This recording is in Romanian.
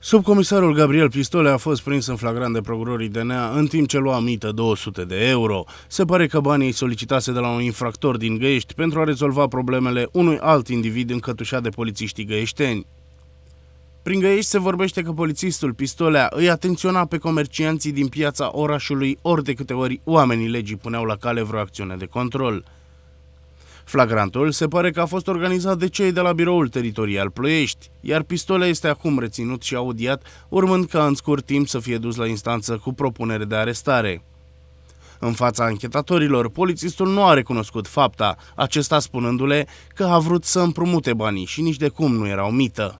Subcomisarul Gabriel Pistole a fost prins în flagrant de procurorii DNA în timp ce lua mită 200 de euro. Se pare că banii îi solicitase de la un infractor din Găiești pentru a rezolva problemele unui alt individ încătușat de polițiștii găieșteni. Prin Găiești se vorbește că polițistul Pistolea îi atenționa pe comercianții din piața orașului ori de câte ori oamenii legii puneau la cale vreo acțiune de control. Flagrantul se pare că a fost organizat de cei de la biroul teritorial Ploiești, iar pistola este acum reținut și audiat, urmând ca în scurt timp să fie dus la instanță cu propunere de arestare. În fața anchetatorilor, polițistul nu a recunoscut fapta, acesta spunându-le că a vrut să împrumute banii și nici de cum nu era o mită.